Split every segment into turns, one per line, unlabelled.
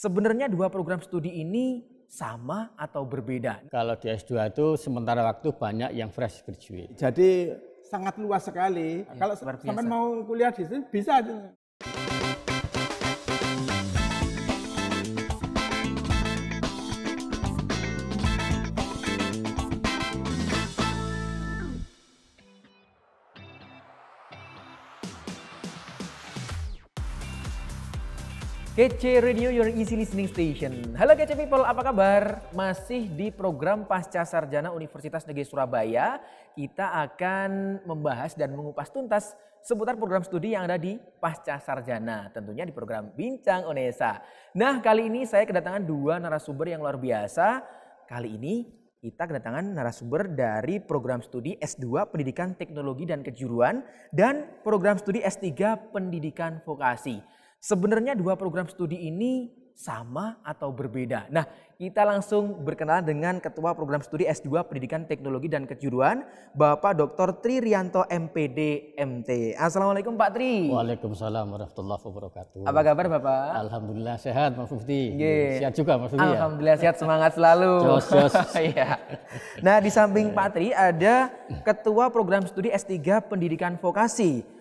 Sebenarnya dua program studi ini sama atau berbeda?
Kalau di S2 itu sementara waktu banyak yang fresh graduate.
Jadi
sangat luas sekali. Ya, Kalau sampean
mau kuliah di sini bisa
Kece Radio, your easy listening station. Halo Kece People, apa kabar? Masih di program Pasca Sarjana Universitas Negeri Surabaya, kita akan membahas dan mengupas tuntas seputar program studi yang ada di Pasca Sarjana, tentunya di program Bincang Onesa. Nah, kali ini saya kedatangan dua narasumber yang luar biasa. Kali ini kita kedatangan narasumber dari program studi S2 Pendidikan Teknologi dan Kejuruan dan program studi S3 Pendidikan Vokasi. Sebenarnya dua program studi ini sama atau berbeda. Nah, kita langsung berkenalan dengan Ketua Program Studi S2 Pendidikan Teknologi dan Kejuruan, Bapak Dr. Tri Rianto MPD MT. Assalamualaikum Pak Tri. Waalaikumsalam warahmatullahi wabarakatuh. Apa kabar Bapak? Alhamdulillah sehat Pak Fufti. Yeah. Sehat juga Pak Fufti. Ya? Alhamdulillah ya? sehat semangat selalu. Jos, jos. Iya. nah, di samping Pak Tri ada Ketua Program Studi S3 Pendidikan Vokasi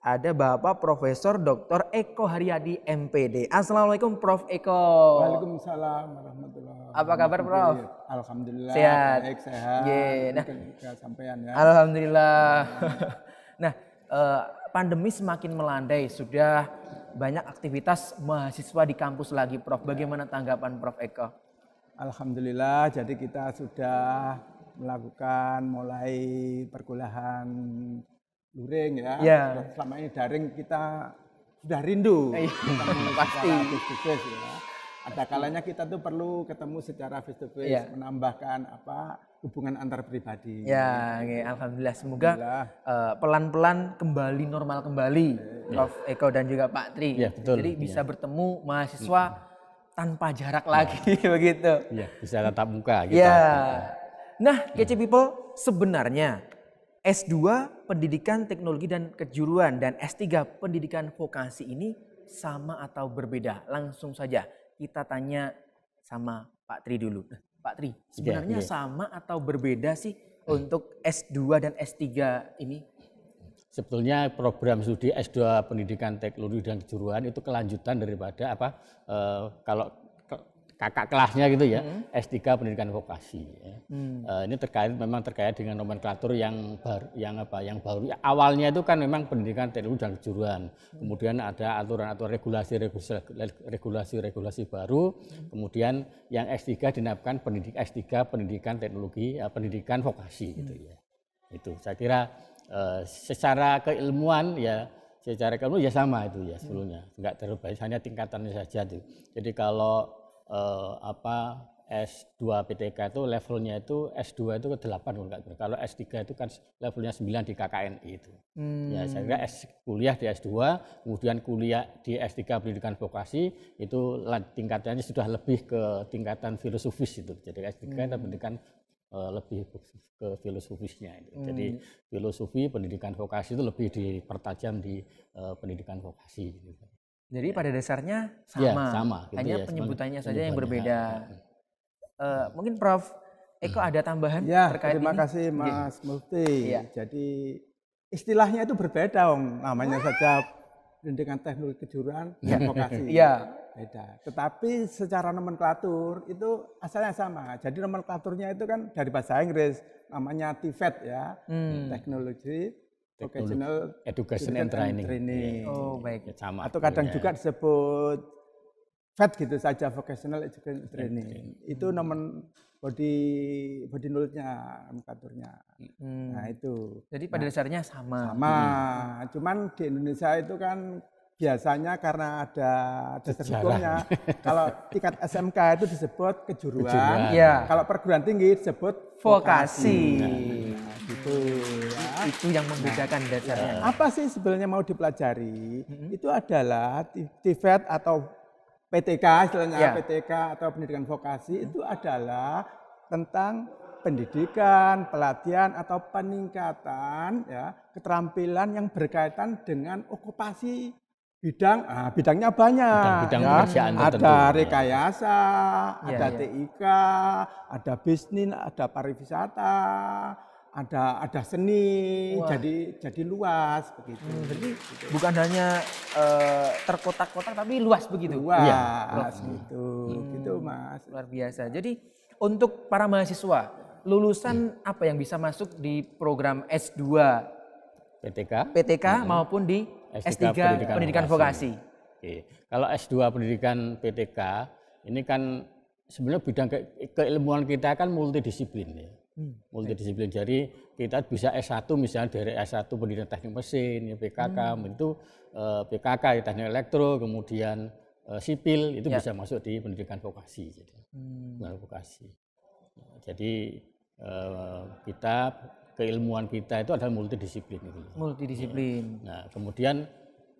ada Bapak Profesor Dr. Eko Haryadi MPD. Assalamualaikum Prof Eko.
Waalaikumsalam warahmatullahi Apa kabar Prof? Alhamdulillah sehat. Baik, sehat. Yeah. Nah, sampean ya. Alhamdulillah.
nah, eh, pandemi semakin melandai, sudah banyak aktivitas mahasiswa di kampus lagi Prof. Bagaimana tanggapan Prof Eko? Alhamdulillah, jadi kita sudah
melakukan mulai perkuliahan luring ya. ya. Selama ini daring kita sudah rindu. Iya, pasti. Face to face ya. Ada kalanya kita tuh perlu ketemu secara face to face, yeah. menambahkan apa
hubungan antar pribadi. Ya, ya. alhamdulillah semoga eh, pelan-pelan uh, kembali normal kembali, yeah. Prof Eko dan juga Pak Tri. Yeah, betul. Jadi iya. bisa yeah. bertemu mahasiswa yeah. tanpa jarak yeah. lagi begitu. Iya, bisa tatap muka gitu. Iya. iya. Nah, kece people sebenarnya S2 pendidikan teknologi dan kejuruan dan S3 pendidikan vokasi ini sama atau berbeda? Langsung saja kita tanya sama Pak Tri dulu. Nah, Pak Tri, iya, sebenarnya ya, ya. sama atau berbeda sih hmm. untuk S2 dan S3 ini? Sebetulnya program
studi S2 Pendidikan Teknologi dan Kejuruan itu kelanjutan daripada apa eh, kalau kakak kelasnya gitu ya, hmm. S3 Pendidikan Vokasi. Ya. Hmm. e, ini terkait memang terkait dengan nomenklatur yang baru, yang apa, yang baru. Ya, awalnya itu kan memang pendidikan teknologi dan kejuruan. Hmm. Kemudian ada aturan-aturan regulasi-regulasi regulasi baru. Hmm. Kemudian yang S3 dinamakan pendidik S3 Pendidikan Teknologi ya, Pendidikan Vokasi hmm. gitu ya. Itu saya kira e, secara keilmuan ya secara keilmuan ya sama itu ya sebelumnya. Hmm. Enggak terlalu banyak hanya tingkatannya saja tuh. Jadi kalau eh, apa S2 PTK itu levelnya itu S2 itu ke 8 kalau S3 itu kan levelnya 9 di KKN itu. Ya, hmm. Ya saya kira S kuliah di S2, kemudian kuliah di S3 pendidikan vokasi itu tingkatannya sudah lebih ke tingkatan filosofis itu. Jadi S3 hmm. itu pendidikan eh, lebih ke filosofisnya itu. Hmm. Jadi filosofi pendidikan vokasi itu lebih dipertajam di uh, pendidikan vokasi. Gitu.
Jadi iya. pada dasarnya iya, sama, ya, sama gitu hanya ya, penyebutannya saja yang berbeda. Ya. Uh, mungkin Prof Eko hmm. ada tambahan ya, terkait terima ini? kasih Mas
Gini. Multi. Ya. Jadi istilahnya itu berbeda, Om. Namanya Wah. saja dengan teknologi kejuruan ya. vokasi. Ya. Beda. Tetapi secara nomenklatur itu asalnya sama. Jadi nomenklaturnya itu kan dari bahasa Inggris namanya TVET e ya, hmm. teknologi Vocational Education and Training. And training. Iya. Oh, baik. Ya, sama. Atau kadang ya. juga disebut FET gitu saja Vocational Education and Training. Itu hmm. nomor body body nulnya nomenklaturnya. Hmm. Nah, itu. Jadi
nah, pada nah, dasarnya sama. Sama. Hmm.
Cuman di Indonesia itu kan biasanya karena ada dasar hukumnya. kalau tingkat SMK itu disebut kejuruan, kejuruan. Ya. kalau perguruan tinggi disebut vokasi. vokasi. Nah
itu ya. itu yang membedakan nah, dasarnya ya.
apa sih sebenarnya mau dipelajari hmm. itu adalah TVET atau PTK istilahnya ya. PTK atau pendidikan vokasi hmm. itu adalah tentang pendidikan, pelatihan atau peningkatan ya keterampilan yang berkaitan dengan okupasi bidang ah, bidangnya banyak bidang, -bidang ya. ada tentu. rekayasa ya, ada ya. TIK ada bisnis ada pariwisata ada ada seni Wah. jadi jadi luas begitu. Hmm, jadi gitu.
bukan hanya uh, terkotak-kotak tapi luas begitu. Luas ya. luas hmm. gitu. Hmm. Gitu Mas. Luar biasa. Jadi untuk para mahasiswa lulusan hmm. apa yang bisa masuk di program S2 PTK PTK hmm. maupun di S3, S3 pendidikan, pendidikan vokasi.
Oke. Kalau S2 pendidikan PTK ini kan sebenarnya bidang ke keilmuan kita kan multidisiplin ya hmm. multidisiplin. Jadi kita bisa S1 misalnya dari S1 pendidikan teknik mesin, ya PKK, hmm. itu eh, PKK ya teknik elektro, kemudian eh, sipil itu ya. bisa masuk di pendidikan vokasi. Jadi, hmm. vokasi. Jadi eh, kita keilmuan kita itu adalah multidisiplin. Gitu. Multidisiplin. Nah kemudian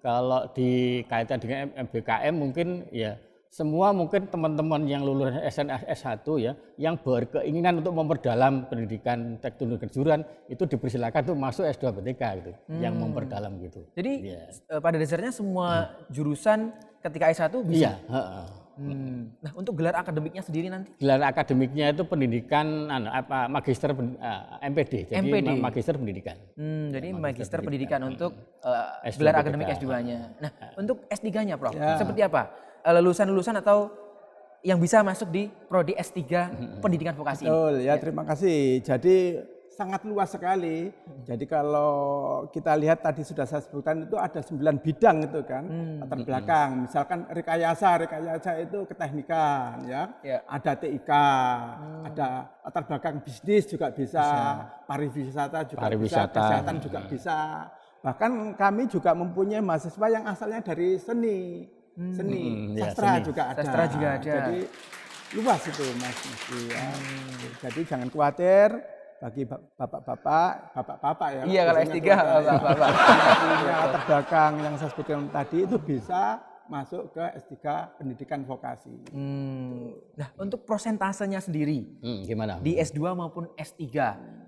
kalau dikaitkan dengan MBKM mungkin ya semua mungkin teman-teman yang lulus SNS 1 ya yang berkeinginan untuk memperdalam pendidikan teknologi kejuruan itu dipersilakan untuk masuk S2 PTK gitu hmm. yang memperdalam gitu.
Jadi yeah. Iya. pada dasarnya semua iya. jurusan ketika S1 bisa. Iya, yeah. Hmm. Nah, untuk gelar akademiknya sendiri nanti?
Gelar akademiknya itu pendidikan anu, apa magister uh, eh, MPD, jadi MPD. magister pendidikan.
Hmm, jadi ya, magister, magister pendidikan, pendidikan untuk uh, gelar akademik S2-nya. Nah, untuk S3-nya, Prof, ya. seperti apa? Eh, lulusan-lulusan atau yang bisa masuk di prodi S3 mm-hmm. pendidikan vokasi. Betul, ya, ya
terima kasih. Jadi sangat luas sekali. Jadi kalau kita lihat tadi sudah saya sebutkan itu ada sembilan bidang itu kan hmm. latar mm-hmm. belakang. Misalkan rekayasa, rekayasa itu keteknikan ya. ya. Ada TIK, hmm. ada latar belakang bisnis juga bisa, bisa. pariwisata juga pariwisata. bisa, kesehatan hmm. juga hmm. bisa. Bahkan kami juga mempunyai mahasiswa yang asalnya dari seni hmm. seni, hmm, ya, sastra seni. juga ada. Sastra juga ada. Jadi luas itu Mas Mesti ya. Hmm. Jadi jangan khawatir bagi bapak-bapak, bapak-bapak ya. Iya kalau S3 bapak-bapak. terbakang yang saya sebutkan tadi itu bisa masuk ke S3 pendidikan vokasi.
Hmm. Nah, untuk persentasenya sendiri.
Hmm, gimana? Di
S2 maupun S3.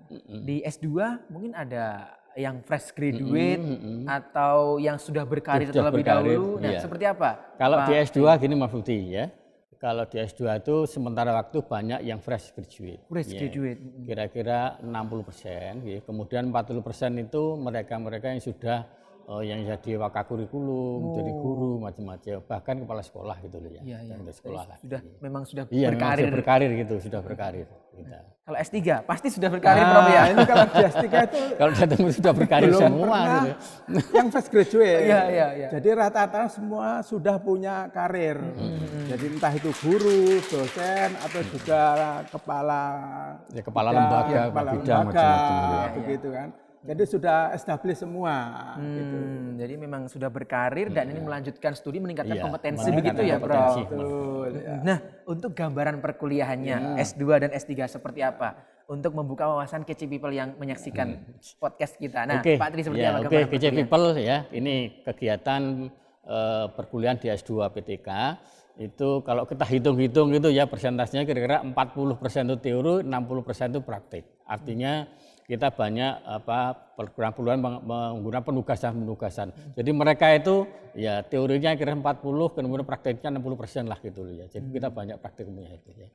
Hmm. Di S2 mungkin ada yang fresh graduate mm -hmm. atau yang sudah berkarir sudah terlebih berkarir, dahulu. Nah, iya. seperti apa? Kalau Pak, di
S2 gini Mas Budi ya. Kalau di S2 itu sementara waktu banyak yang fresh graduate. Fresh ya. graduate. Kira-kira 60 persen. Ya. Kemudian 40 persen itu mereka-mereka yang sudah uh, yang jadi wakakurikulum, oh. jadi guru macam-macam, bahkan kepala sekolah gitu loh ya. Iya, iya. Kepala sekolah lah
Sudah iya. memang sudah iya, berkarir. Memang sudah berkarir
gitu, sudah berkarir. Kita.
Kalau S3 pasti sudah berkarir nah, Prof ya. Ah. Ini kalau S3 itu kalau datang sudah berkarir belum semua gitu. Yang fresh
graduate. Iya, iya, iya. Jadi rata-rata semua sudah punya karir. Hmm. Jadi entah itu guru, dosen atau hmm. juga kepala ya kepala bidang, lembaga, ya, kepala bidang, lembaga, macam-macam gitu ya. begitu
kan. Jadi sudah establish semua. Hmm, gitu. Jadi memang sudah berkarir dan ini iya. melanjutkan studi meningkatkan iya, kompetensi begitu ya, Bro. Ya. Hmm, nah, untuk gambaran perkuliahannya ya. Hmm. S2 dan S3 seperti apa? Untuk membuka wawasan kece people yang menyaksikan hmm. podcast kita. Nah, okay. Pak Tri seperti ya, apa Oke, gambaran kece people
ya. Ini kegiatan uh, perkuliahan di S2 PTK itu kalau kita hitung-hitung itu ya persentasenya kira-kira 40% itu teori, 60% itu praktik. Artinya hmm kita banyak apa perguruan-perguruan menggunakan penugasan-penugasan. Jadi mereka itu ya teorinya kira 40, kemudian prakteknya 60 persen lah gitu ya. Jadi kita hmm. banyak praktiknya itu ya.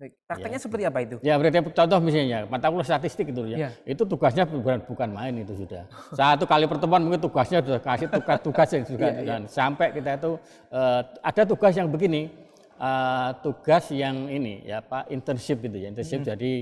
Praktiknya Prakteknya ya. seperti apa itu? Ya berarti contoh misalnya mata kuliah statistik gitu ya. ya. Itu tugasnya bukan bukan main itu sudah. Satu kali pertemuan mungkin tugasnya sudah kasih tugas-tugas yang sudah ya, gitu ya. Kan. sampai kita itu uh, ada tugas yang begini uh, tugas yang ini ya Pak internship gitu ya internship hmm. jadi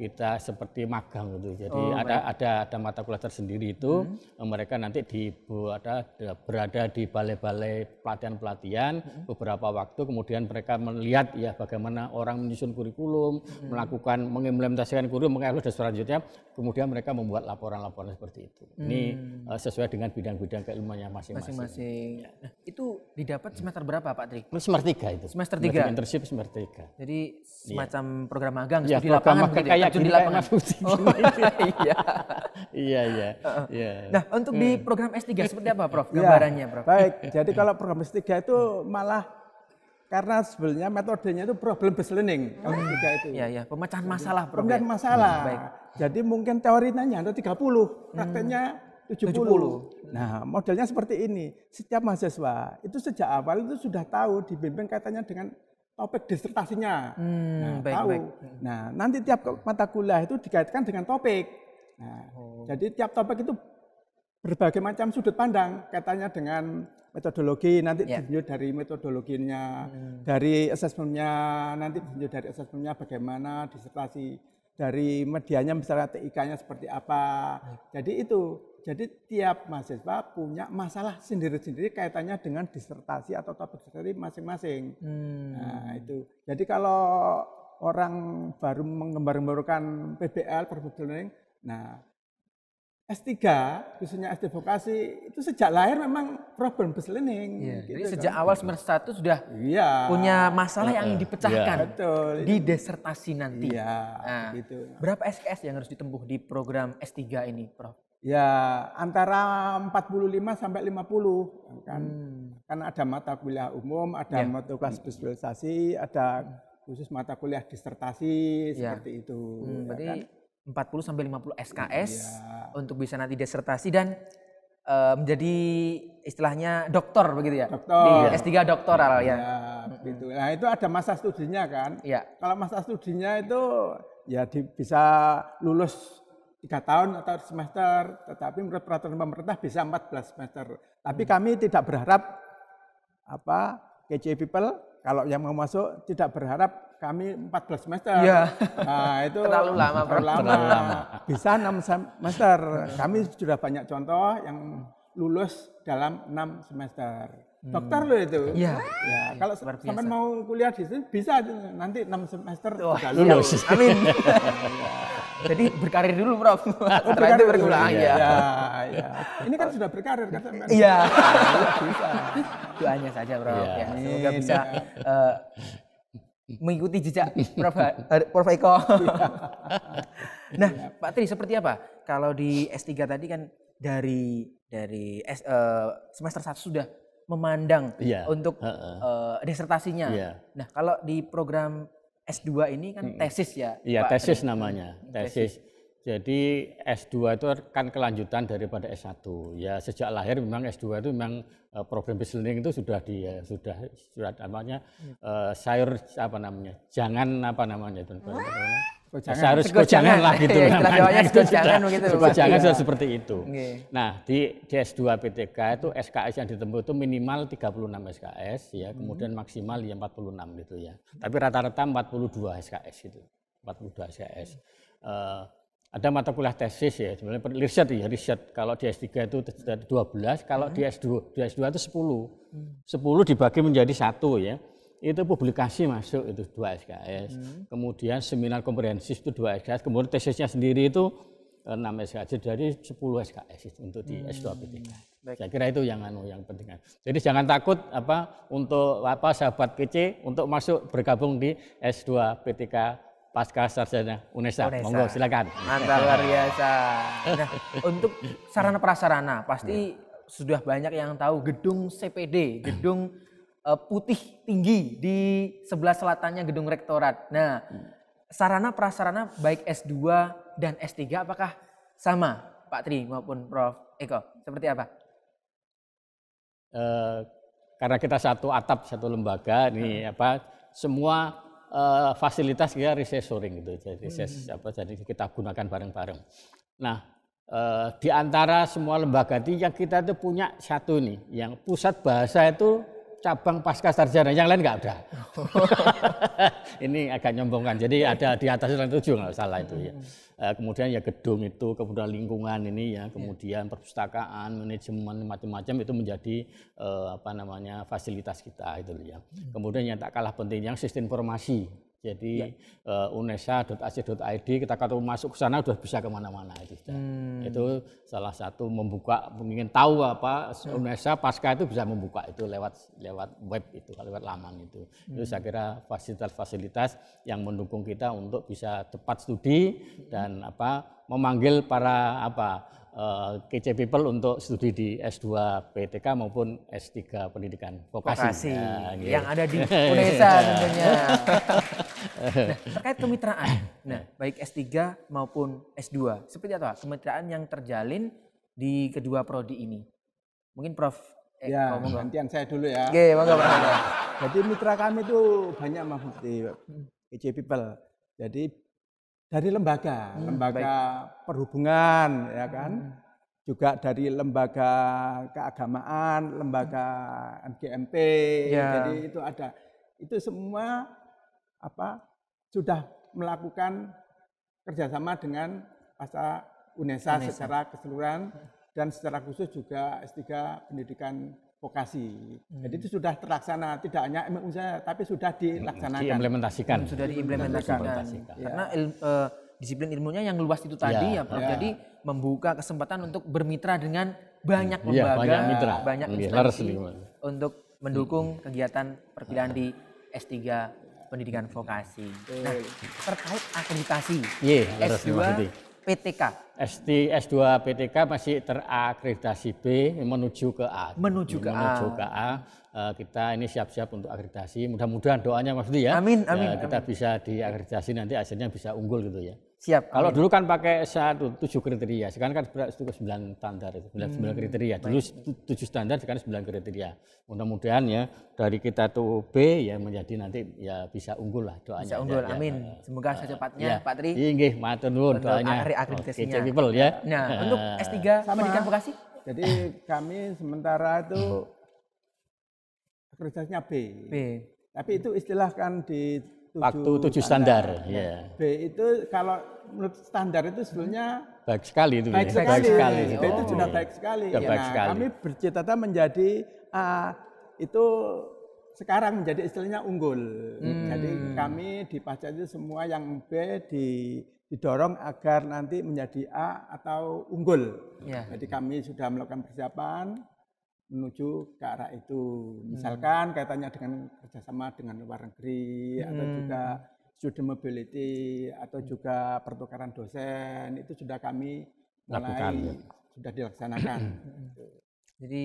kita seperti magang gitu. Jadi oh, ada ada ada mata kuliah tersendiri itu hmm. mereka nanti di ada berada di balai-balai pelatihan-pelatihan hmm. beberapa waktu kemudian mereka melihat ya bagaimana orang menyusun kurikulum, hmm. melakukan mengimplementasikan kurikulum, mengevaluasi dan selanjutnya kemudian mereka membuat laporan-laporan seperti itu. Hmm. Ini uh, eh, sesuai dengan bidang-bidang keilmuannya masing-masing.
Ya. Itu didapat semester berapa Pak Tri? Semester tiga itu. Semester 3. Internship semester 3. Jadi iya. semacam ya. program magang ya, studi program ya, Kayak itu di lapangan. Oh, iya. iya, iya. iya. Nah, untuk di hmm. program S3 iya. seperti apa, Prof? Iya. Gambarannya, Prof. Baik.
Jadi kalau program S3 itu malah karena sebenarnya metodenya itu problem based learning kalau hmm. tiga itu. Iya, iya, pemecahan masalah, problem Pemecahan ya? masalah. Hmm, baik. Jadi mungkin teori nanya ada 30, hmm. prakteknya hmm. 70. 70. Nah, modelnya seperti ini. Setiap mahasiswa itu sejak awal itu sudah tahu dibimbing kaitannya dengan topik disertasinya. Hmm, nah, baik, tahu. Baik. Hmm. Nah, nanti tiap mata kuliah itu dikaitkan dengan topik. Nah, oh. jadi tiap topik itu berbagai macam sudut pandang katanya dengan metodologi nanti yeah. dari metodologinya hmm. dari asesmennya nanti ditinjau dari asesmennya bagaimana disertasi dari medianya misalnya TIK-nya seperti apa. Jadi itu, jadi tiap mahasiswa punya masalah sendiri-sendiri kaitannya dengan disertasi atau topik sendiri masing-masing. Hmm. Nah, itu. Jadi kalau orang baru mengembar gemborkan PBL, Professional Learning, nah S3 khususnya SD vokasi itu sejak lahir memang problem beslening. Yeah. Gitu, Jadi kan. sejak
awal semester satu sudah yeah. punya masalah yang dipecahkan yeah. Iya. di desertasi nanti. Iya, nah, gitu. Berapa SKS yang harus ditempuh di program S3 ini, Prof? Ya, antara 45 sampai
50 kan hmm. kan ada mata kuliah umum, ada yeah. mata kuliah hmm. spesialisasi,
ada khusus mata kuliah disertasi yeah. seperti itu. Hmm, ya, berarti kan? 40 sampai 50 SKS iya. untuk bisa nanti disertasi dan uh, menjadi istilahnya dokter begitu ya. Doktor. Di S3 doktoral ya. ya. Gitu. Nah,
itu ada masa studinya kan? Iya. Kalau masa studinya itu ya di, bisa lulus tiga tahun atau semester, tetapi menurut peraturan pemerintah bisa 14 semester. Tapi hmm. kami tidak berharap apa KJ people kalau yang mau masuk tidak berharap kami 14 semester. Iya. Nah, itu terlalu lama, terlalu lama. lama. Bisa 6 semester. Kami sudah banyak contoh yang lulus dalam 6 semester. Hmm. Dokter loh itu. Iya. Ya, kalau sampean mau kuliah di sini bisa nanti 6 semester oh, sudah iya, lulus. Iya. amin. Jadi
berkarir dulu, Prof. Oh, berkarir berkuliah. Ya. ya, ya.
Ini kan sudah berkarir kan iya. iya. Bisa.
Doanya saja, Prof. Ya. ya. Semoga bisa uh, mengikuti jejak Prof. Prof. Eko. nah, iya. Pak Tri seperti apa? Kalau di S3 tadi kan dari dari S, uh, semester 1 sudah memandang yeah. untuk uh, -uh. uh disertasinya. Yeah. Nah, kalau di program S2 ini kan tesis ya. Iya, yeah, tesis
namanya. Mm, tesis. tesis. Jadi S2 itu kan kelanjutan daripada S1. Ya sejak lahir memang S2 itu memang eh, program problem learning itu sudah di ya, sudah surat namanya uh, sayur apa namanya? Jangan apa namanya itu. Seharus jangan lah gitu ya, namanya. Itu sudah, begitu, jangan sudah iya. seperti itu. Okay. Nah, di, di S2 PTK itu SKS yang ditempuh itu minimal 36 SKS ya, hmm. kemudian maksimal ya 46 gitu ya. Tapi rata-rata 42 SKS gitu. 42 SKS. Hmm. Uh, ada mata kuliah tesis ya, sebenarnya riset ya, riset. Kalau di S3 itu 12, kalau di S2, di S2 itu 10. 10 dibagi menjadi satu ya. Itu publikasi masuk itu 2 SKS. Hmm. Kemudian seminar komprehensif itu 2 SKS, kemudian tesisnya sendiri itu 6 eh, SKS. Jadi 10 SKS itu untuk di S2 PTK. 3 Saya kira itu yang anu yang penting. Jadi jangan takut apa untuk apa sahabat kece untuk masuk bergabung di S2 PTK pasca sarjana UNESA. UNESA. Monggo silakan. Mantap luar biasa.
Nah, untuk sarana prasarana pasti ya. sudah banyak yang tahu gedung CPD, gedung uh, putih tinggi di sebelah selatannya gedung rektorat. Nah, sarana prasarana baik S2 dan S3 apakah sama Pak Tri maupun Prof Eko? Seperti apa?
Uh, karena kita satu atap, satu lembaga, ini apa semua uh, fasilitas kita resessoring gitu. Jadi hmm. reses, hmm. apa jadi kita gunakan bareng-bareng. Nah, uh, di antara semua lembaga yang kita itu punya satu nih, yang pusat bahasa itu cabang pasca sarjana, yang lain nggak ada. ini agak nyombongkan. Jadi ada di atas lantai tujuh nggak salah itu ya. Eh, kemudian ya gedung itu, kemudian lingkungan ini ya, iya. kemudian perpustakaan, manajemen macam-macam itu menjadi eh, apa namanya fasilitas kita itu ya. Hmm. Kemudian yang tak kalah penting yang sistem informasi jadi ya. uh, eh, unesa.ac.id kita kalau masuk ke sana sudah bisa kemana-mana itu. Hmm. Itu salah satu membuka ingin tahu apa hmm. unesa pasca itu bisa membuka itu lewat lewat web itu lewat laman itu. Hmm. Itu saya kira fasilitas-fasilitas yang mendukung kita untuk bisa cepat studi hmm. dan apa memanggil para apa eh, KC people untuk studi di S2 PTK maupun S3 pendidikan vokasi, vokasi nah, gitu. yang ada di Indonesia iya. tentunya. nah, terkait kemitraan, nah
baik S3 maupun S2, seperti apa kemitraan yang terjalin di kedua prodi ini? Mungkin Prof. Eh, ya, gantian saya dulu ya. Oke, monggo Pak.
Jadi mitra kami itu banyak Mahfud di hmm. KC people. Jadi dari lembaga, hmm, lembaga baik. perhubungan ya hmm. kan. Hmm. Juga dari lembaga keagamaan, lembaga MGMP. Ya. Jadi itu ada. Itu semua apa sudah melakukan kerjasama dengan pasca UNESA, UNESA secara keseluruhan dan secara khusus juga S3 pendidikan vokasi. Hmm. Jadi itu sudah terlaksana, tidak hanya saya, tapi sudah dilaksanakan. Hmm, diimplementasikan. sudah diimplementasikan. diimplementasikan. Ya. Karena il,
uh, disiplin ilmunya yang luas itu ya, tadi ya, ya Ya. Jadi membuka kesempatan untuk bermitra dengan banyak hmm. iya, lembaga, banyak mitra, banyak iya, instansi ya, untuk mendukung hmm. kegiatan perpindahan di S3 Pendidikan Vokasi. Nah, terkait akreditasi yeah, S2 PTK.
s S2 PTK masih terakreditasi B menuju ke A. Menuju ke menuju A. Ke A. Eh, kita ini siap-siap untuk akreditasi. Mudah-mudahan doanya Mas ya. Amin, ya, amin. kita amin. bisa diakreditasi nanti hasilnya bisa unggul gitu ya.
Siap. Kalau dulu
kan pakai satu tujuh kriteria, sekarang kan sembilan standar sembilan sembilan hmm, kriteria. Dulu tujuh standar, sekarang sembilan kriteria. Mudah-mudahan ya dari kita tuh B ya menjadi nanti ya bisa unggul lah doanya. Bisa ya, unggul, ya, amin. Ya,
Semoga ya, secepatnya ya. Pak Tri. Iya, nggih, matur nuwun doanya.
Oke, okay, people ya. Nah, untuk S3
Sama. di vokasi? Jadi kami sementara itu prosesnya B. B. Tapi itu istilah kan di waktu tujuh
standar. standar. Yeah.
Iya. B itu kalau menurut standar itu sebetulnya
baik sekali itu. Ya. Baik, ya. sekali. baik sekali. B itu sudah oh. baik sekali. Sudah ya, baik nah, sekali. Kami
bercita-cita menjadi uh, itu sekarang menjadi istilahnya unggul. Hmm. Jadi kami di pajak itu semua yang B di didorong agar nanti menjadi A atau unggul. Yeah. Jadi kami sudah melakukan persiapan menuju ke arah itu. Hmm. Misalkan hmm. kaitannya dengan kerjasama dengan luar negeri hmm. atau juga student mobility atau juga pertukaran dosen itu sudah kami mulai Lakukan, ya. sudah dilaksanakan. Hmm. Jadi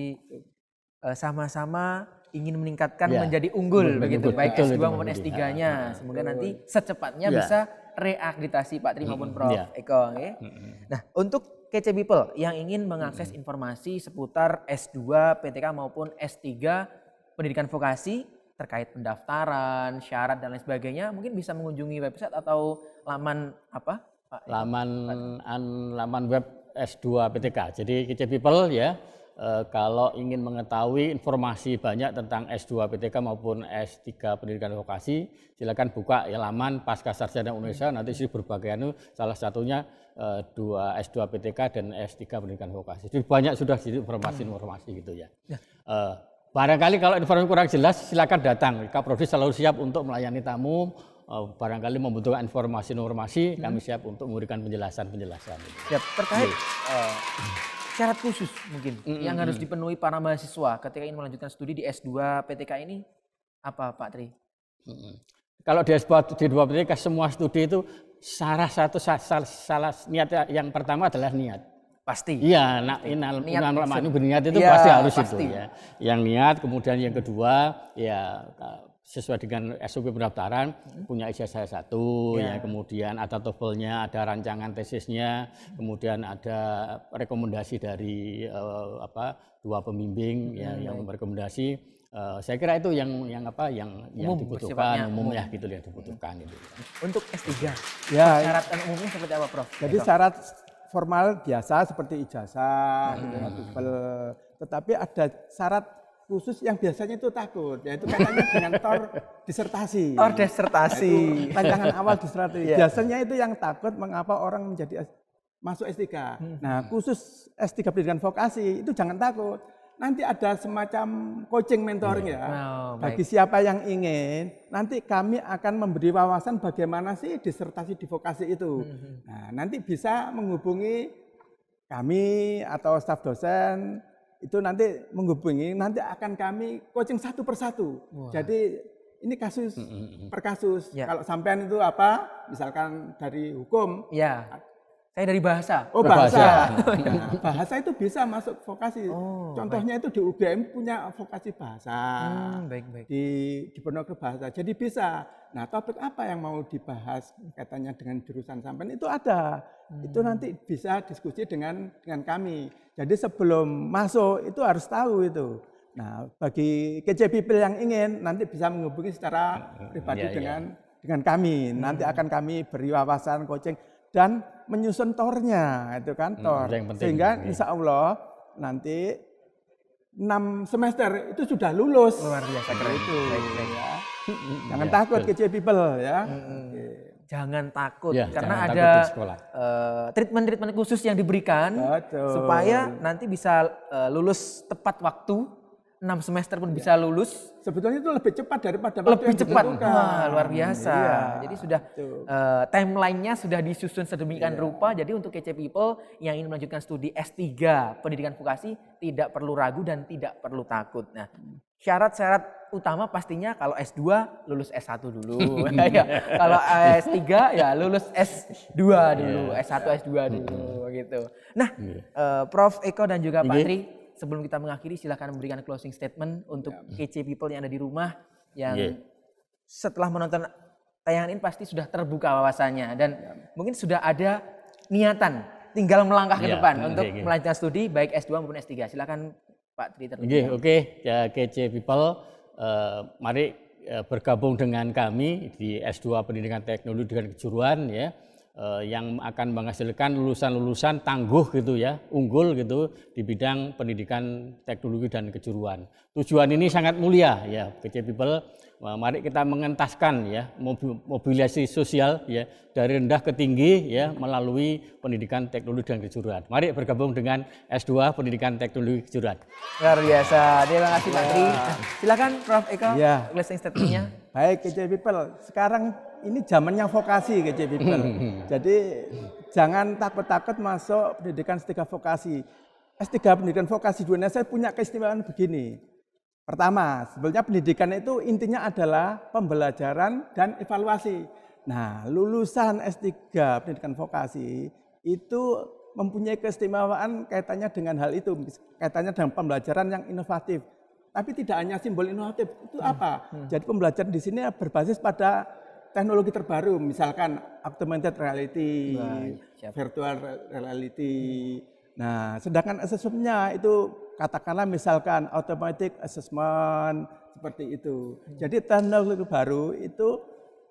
eh, sama-sama ingin meningkatkan ya. menjadi unggul, begitu unggul, baik S2 maupun S3-nya. Semoga nanti secepatnya ya. bisa reakreditasi Pak Tri maupun hmm. Prof ya. Eko. Okay? Ya. Nah, untuk kece people yang ingin mengakses informasi seputar S2, PTK maupun S3 pendidikan vokasi terkait pendaftaran, syarat dan lain sebagainya, mungkin bisa mengunjungi website atau laman apa? Pak?
Laman an, laman web S2 PTK. Jadi kece people ya. E, kalau ingin mengetahui informasi banyak tentang S2 PTK maupun S3 Pendidikan Vokasi, silakan buka ya laman Pasca Sarjana Indonesia. Nanti sih berbagai anu, salah satunya Eh, dua S2 PTK dan S3 pendidikan vokasi. Jadi banyak sudah jadi informasi-informasi hmm. gitu ya. ya. Uh, barangkali kalau informasi kurang jelas silakan datang. Kaprodis selalu siap untuk melayani tamu. Uh, barangkali membutuhkan informasi-informasi, hmm. kami siap untuk memberikan penjelasan-penjelasan. Ya, terkait uh,
syarat khusus mungkin mm -hmm. yang harus dipenuhi para mahasiswa ketika ingin melanjutkan studi di S2 PTK ini apa Pak Tri?
Mm -hmm. Kalau di s 2 PTK semua studi itu salah satu salah, salah niat ya, yang pertama adalah niat pasti iya nah, inal inal manu berniat itu ya, pasti harus pasti. itu ya yang niat kemudian yang kedua ya sesuai dengan SOP pendaftaran hmm. punya ijazah satu ya. ya kemudian ada TOEFL-nya ada rancangan tesisnya kemudian ada rekomendasi dari uh, apa dua pembimbing ya, hmm. ya, yang merekomendasi Uh, saya kira itu yang yang apa yang umum, yang dibutuhkan umum, ya gitu yang dibutuhkan gitu.
Untuk S3 ya persyaratan umumnya seperti apa Prof? Jadi syarat
formal biasa seperti ijazah, hmm. Tupel, tetapi ada syarat khusus yang biasanya itu takut yaitu katanya dengan tor disertasi. Tor disertasi. Nah, tantangan awal disertasi. yeah. Biasanya itu yang takut mengapa orang menjadi masuk S3. Hmm. Nah, khusus S3 pendidikan vokasi itu jangan takut nanti ada semacam coaching mentoring iya. ya. Oh, Bagi siapa yang ingin, nanti kami akan memberi wawasan bagaimana sih disertasi di vokasi itu. Hmm, hmm. Nah, nanti bisa menghubungi kami atau staf dosen itu nanti menghubungi, nanti akan kami coaching satu persatu. Jadi ini kasus hmm, per kasus. Yeah. Kalau sampean itu apa, misalkan dari hukum, ya. Saya dari
bahasa. Oh bahasa. Bahasa,
iya. itu bisa masuk vokasi. Oh, Contohnya baik. itu di UGM punya vokasi bahasa. Hmm, baik baik. Di di ke bahasa. Jadi bisa. Nah topik apa yang mau dibahas katanya dengan jurusan sampan itu ada. Hmm. Itu nanti bisa diskusi dengan dengan kami. Jadi sebelum masuk itu harus tahu itu. Nah bagi KJ people yang ingin nanti bisa menghubungi secara pribadi ya, dengan ya. dengan kami. Nanti hmm. akan kami beri wawasan coaching dan menyusun tornya itu kan hmm, tor. Hmm, Sehingga ya. insya Allah nanti enam semester itu sudah lulus. Luar biasa keren
itu. Baik, baik. Ya. Hmm, hmm, jangan ya, takut betul. kecil people ya. jangan takut ya, karena jangan ada eh, treatment-treatment uh, khusus yang diberikan Betul. supaya nanti bisa uh, lulus tepat waktu enam semester pun ya. bisa lulus. Sebetulnya itu lebih cepat daripada lebih yang cepat. Wah, luar biasa. Iya. Jadi sudah uh, timelinenya sudah disusun sedemikian iya. rupa. Jadi untuk kece people yang ingin melanjutkan studi S3 pendidikan vokasi tidak perlu ragu dan tidak perlu takut. Nah, syarat-syarat utama pastinya kalau S2 lulus S1 dulu. ya. Kalau S3 ya lulus S2 dulu, S1 iya. S2 dulu gitu. Nah, uh, Prof Eko dan juga Pak Tri sebelum kita mengakhiri silahkan memberikan closing statement untuk yeah. kece people yang ada di rumah yang yeah. setelah menonton tayangan ini pasti sudah terbuka wawasannya dan yeah. mungkin sudah ada niatan tinggal melangkah ke ya. depan yeah. untuk yeah. melanjutkan studi baik S2 maupun S3. Silakan Pak Tri terlebih. Oke, okay.
ya kece people uh, mari eh, bergabung dengan kami di S2 Pendidikan Teknologi dan Kejuruan ya Eh, yang akan menghasilkan lulusan-lulusan tangguh gitu ya, unggul gitu di bidang pendidikan teknologi dan kejuruan. Tujuan ini sangat mulia ya, PC People. Mari kita mengentaskan ya mobilisasi sosial ya dari rendah ke tinggi ya melalui pendidikan teknologi dan kejuruan. Mari bergabung dengan S2 Pendidikan Teknologi Kejuruan.
Luar biasa. Terima kasih Pak Tri. Ya. Silakan Prof Eko ya. closing statementnya.
Baik, PC People. Sekarang ini zamannya vokasi ke people. Jadi jangan takut-takut masuk pendidikan S3 vokasi. S3 pendidikan vokasi di saya punya keistimewaan begini. Pertama, sebenarnya pendidikan itu intinya adalah pembelajaran dan evaluasi. Nah, lulusan S3 pendidikan vokasi itu mempunyai keistimewaan kaitannya dengan hal itu, kaitannya dengan pembelajaran yang inovatif. Tapi tidak hanya simbol inovatif, itu apa? Hmm. Jadi pembelajaran di sini berbasis pada teknologi terbaru, misalkan augmented reality, Baik, virtual reality. Nah, sedangkan assessmentnya itu katakanlah misalkan automatic assessment seperti itu. Jadi teknologi baru itu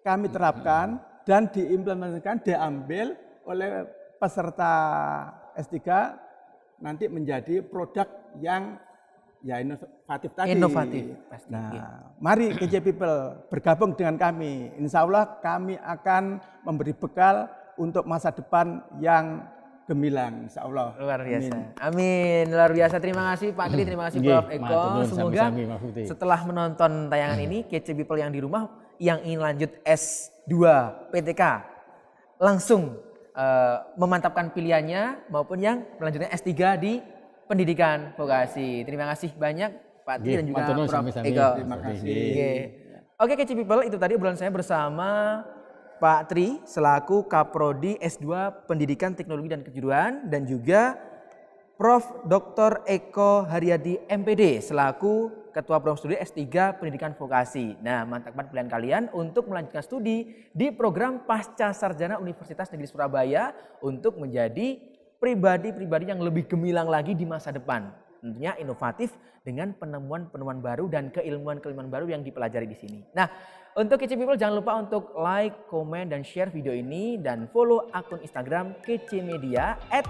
kami terapkan dan diimplementasikan, diambil oleh peserta S3 nanti menjadi produk yang ya inovatif tadi. Inovatif. Pasti. Nah, iya. mari KJ People bergabung dengan kami. Insya Allah kami akan memberi bekal untuk masa depan yang
gemilang insya Allah. Luar biasa. Amin. Amin. Luar biasa. Terima kasih Pak Kli. terima kasih Prof Eko. Semoga setelah menonton tayangan ini, KJ people yang di rumah yang ingin lanjut S2 PTK langsung uh, memantapkan pilihannya maupun yang melanjutnya S3 di pendidikan vokasi. Terima kasih banyak Pak Tri dan juga Prof. Eko, -sami. Ego. Terima kasih. Oke, okay, People, itu tadi obrolan saya bersama Pak Tri selaku Kaprodi S2 Pendidikan Teknologi dan Kejuruan dan juga Prof. Dr. Eko Haryadi MPD selaku Ketua Program Studi S3 Pendidikan Vokasi. Nah, mantap banget pilihan kalian untuk melanjutkan studi di program Pasca Sarjana Universitas Negeri Surabaya untuk menjadi pribadi-pribadi yang lebih gemilang lagi di masa depan. Tentunya inovatif dengan penemuan-penemuan baru dan keilmuan-keilmuan baru yang dipelajari di sini. Nah, untuk Kece People jangan lupa untuk like, comment, dan share video ini. Dan follow akun Instagram Kece Media at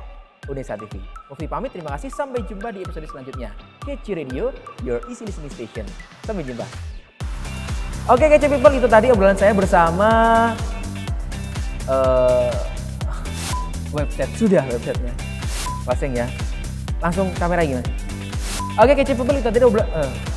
Unesa TV. Mufti pamit, terima kasih. Sampai jumpa di episode selanjutnya. Kece Radio, your easy listening station. Sampai jumpa. Oke Kece People, itu tadi obrolan saya bersama... Uh, website sudah websitenya pasang ya langsung kamera gimana oke kece people itu tadi udah uh,